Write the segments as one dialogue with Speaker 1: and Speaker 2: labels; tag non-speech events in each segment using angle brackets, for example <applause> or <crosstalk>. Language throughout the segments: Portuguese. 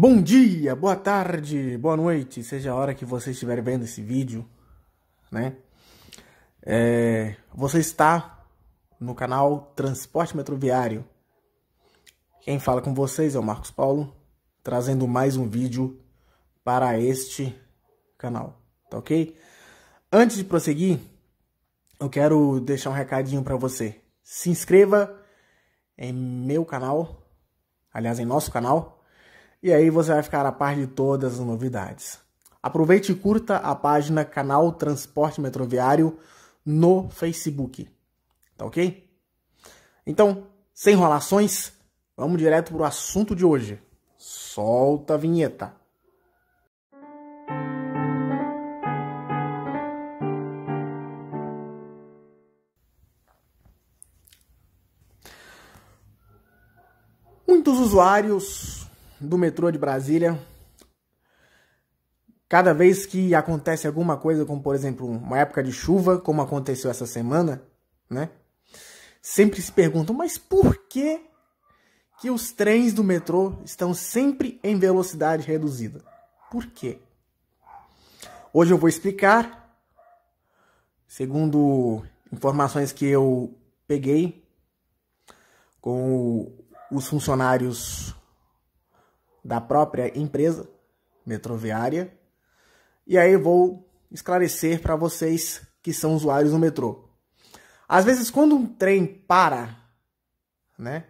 Speaker 1: Bom dia, boa tarde, boa noite, seja a hora que você estiver vendo esse vídeo, né? É, você está no canal Transporte Metroviário. Quem fala com vocês é o Marcos Paulo, trazendo mais um vídeo para este canal, tá ok? Antes de prosseguir, eu quero deixar um recadinho para você. Se inscreva em meu canal, aliás, em nosso canal, e aí você vai ficar a par de todas as novidades. Aproveite e curta a página Canal Transporte Metroviário no Facebook. Tá ok? Então, sem enrolações, vamos direto para o assunto de hoje. Solta a vinheta. Muitos usuários do metrô de Brasília. Cada vez que acontece alguma coisa, como por exemplo uma época de chuva, como aconteceu essa semana, né? Sempre se perguntam, mas por que que os trens do metrô estão sempre em velocidade reduzida? Por quê? Hoje eu vou explicar, segundo informações que eu peguei com os funcionários da própria empresa metroviária. E aí vou esclarecer para vocês que são usuários do metrô. Às vezes quando um trem para, né?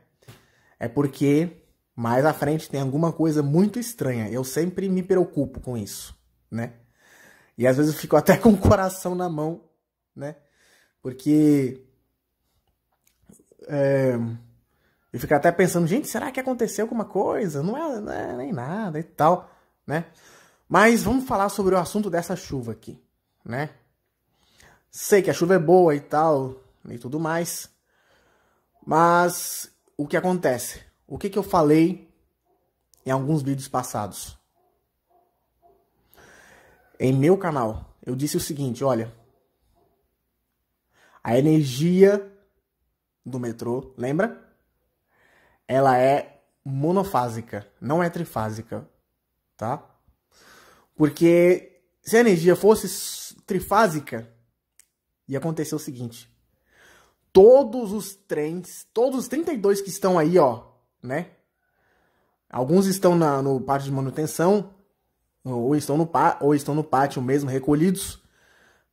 Speaker 1: É porque mais à frente tem alguma coisa muito estranha. Eu sempre me preocupo com isso, né? E às vezes eu fico até <laughs> com o coração na mão, né? Porque é, e fica até pensando, gente, será que aconteceu alguma coisa? Não é, não é nem nada e tal, né? Mas vamos falar sobre o assunto dessa chuva aqui, né? Sei que a chuva é boa e tal, e tudo mais. Mas o que acontece? O que, que eu falei em alguns vídeos passados? Em meu canal, eu disse o seguinte, olha. A energia do metrô, lembra? ela é monofásica, não é trifásica, tá? Porque se a energia fosse trifásica, ia acontecer o seguinte: todos os trens, todos os 32 que estão aí, ó, né? Alguns estão na, no pátio de manutenção, ou estão no, ou estão no pátio mesmo recolhidos,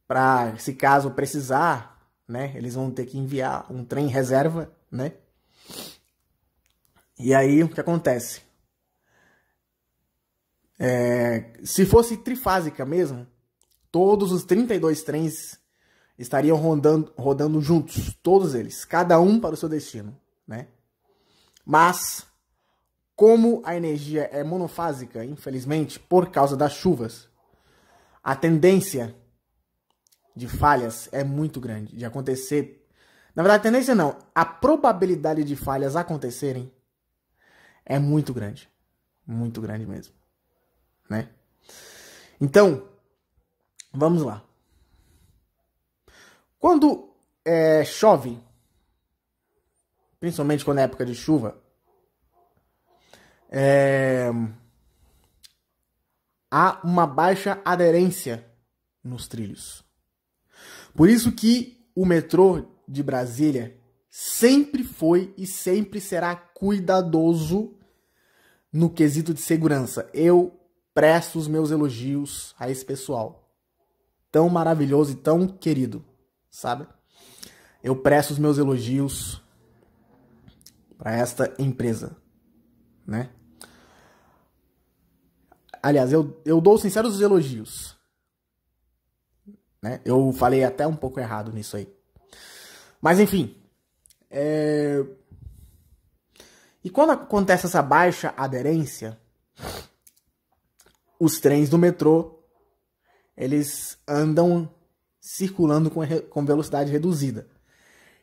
Speaker 1: para se caso precisar, né? Eles vão ter que enviar um trem reserva, né? E aí, o que acontece? É, se fosse trifásica mesmo, todos os 32 trens estariam rodando, rodando juntos, todos eles, cada um para o seu destino, né? Mas como a energia é monofásica, infelizmente, por causa das chuvas, a tendência de falhas é muito grande de acontecer. Na verdade, a tendência não, a probabilidade de falhas acontecerem é muito grande. Muito grande mesmo. Né? Então, vamos lá. Quando é, chove, principalmente quando é época de chuva, é, há uma baixa aderência nos trilhos. Por isso que o metrô de Brasília sempre foi e sempre será cuidadoso no quesito de segurança. Eu presto os meus elogios a esse pessoal. Tão maravilhoso e tão querido, sabe? Eu presto os meus elogios para esta empresa, né? Aliás, eu, eu dou sinceros elogios. Né? Eu falei até um pouco errado nisso aí. Mas enfim, é... E quando acontece essa baixa aderência, os trens do metrô eles andam circulando com, com velocidade reduzida.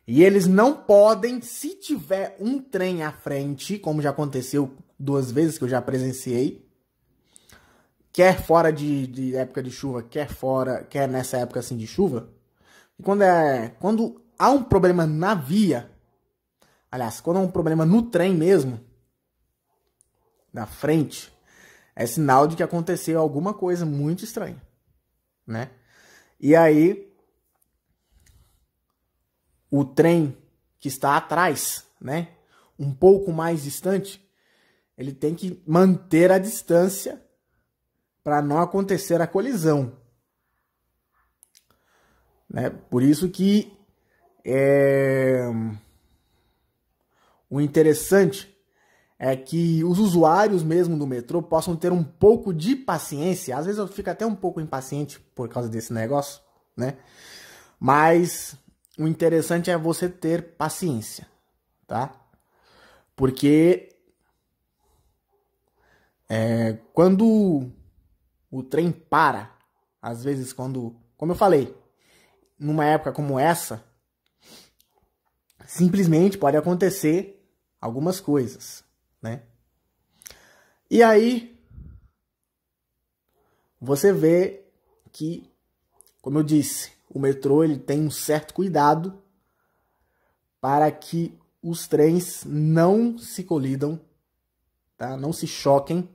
Speaker 1: E eles não podem, se tiver um trem à frente, como já aconteceu duas vezes que eu já presenciei, quer fora de, de época de chuva, quer fora, quer nessa época assim de chuva. E quando é, quando há um problema na via, Aliás, quando é um problema no trem mesmo, na frente, é sinal de que aconteceu alguma coisa muito estranha, né? E aí o trem que está atrás, né, um pouco mais distante, ele tem que manter a distância para não acontecer a colisão. Né? Por isso que é, o interessante é que os usuários mesmo do metrô possam ter um pouco de paciência. Às vezes eu fico até um pouco impaciente por causa desse negócio, né? Mas o interessante é você ter paciência, tá? Porque é, quando o trem para, às vezes quando, como eu falei, numa época como essa, simplesmente pode acontecer algumas coisas, né? E aí você vê que, como eu disse, o metrô ele tem um certo cuidado para que os trens não se colidam, tá? Não se choquem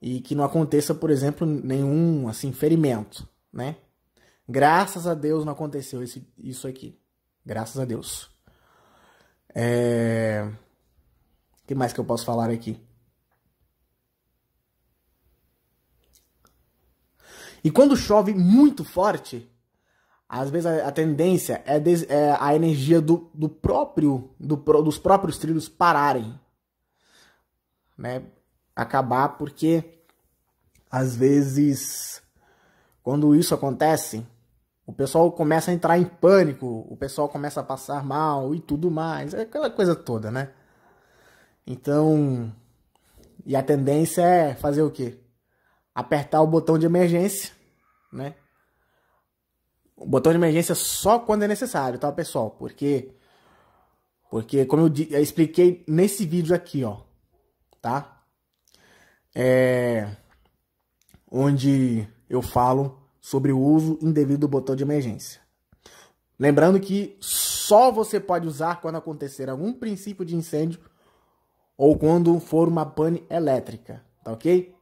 Speaker 1: e que não aconteça, por exemplo, nenhum assim ferimento, né? Graças a Deus não aconteceu esse, isso aqui. Graças a Deus. É... O que mais que eu posso falar aqui? E quando chove muito forte, às vezes a, tendência é, des, é a energia do, do próprio do, dos próprios trilhos pararem, né? Acabar porque às vezes quando isso acontece, o pessoal começa a entrar em pânico, o pessoal começa a passar mal e tudo mais, é aquela coisa toda, né? Então, e a tendência é fazer o quê? Apertar o botão de emergência, né? O botão de emergência só quando é necessário, tá, pessoal? Porque porque como eu, eu expliquei nesse vídeo aqui, ó, tá? É onde eu falo sobre o uso indevido do botão de emergência. Lembrando que só você pode usar quando acontecer algum princípio de incêndio ou quando for uma pane elétrica, tá ok?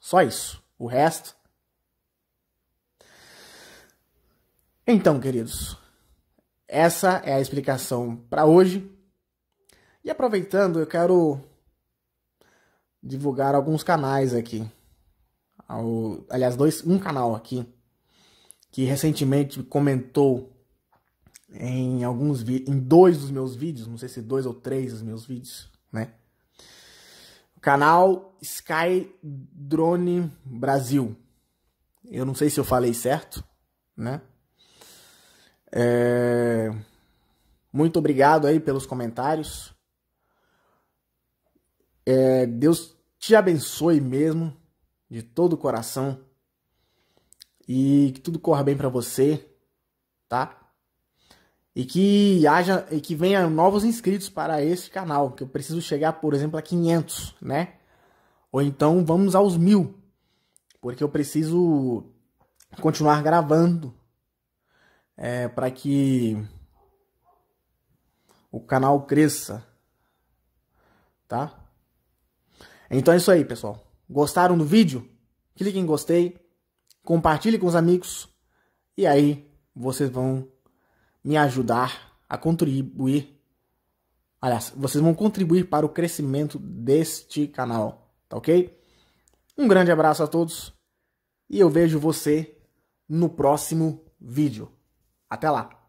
Speaker 1: Só isso. O resto. Então, queridos, essa é a explicação para hoje. E aproveitando, eu quero divulgar alguns canais aqui. Aliás, dois, um canal aqui que recentemente comentou em alguns em dois dos meus vídeos, não sei se dois ou três dos meus vídeos, né? O canal Sky Drone Brasil. Eu não sei se eu falei certo, né? É... Muito obrigado aí pelos comentários. É... Deus te abençoe mesmo, de todo o coração e que tudo corra bem para você, tá? E que haja e que venha novos inscritos para esse canal, que eu preciso chegar, por exemplo, a 500, né? Ou então vamos aos mil, porque eu preciso continuar gravando é, para que o canal cresça, tá? Então é isso aí, pessoal. Gostaram do vídeo? Clique em gostei compartilhe com os amigos e aí vocês vão me ajudar a contribuir. Aliás, vocês vão contribuir para o crescimento deste canal, tá ok? Um grande abraço a todos e eu vejo você no próximo vídeo. Até lá!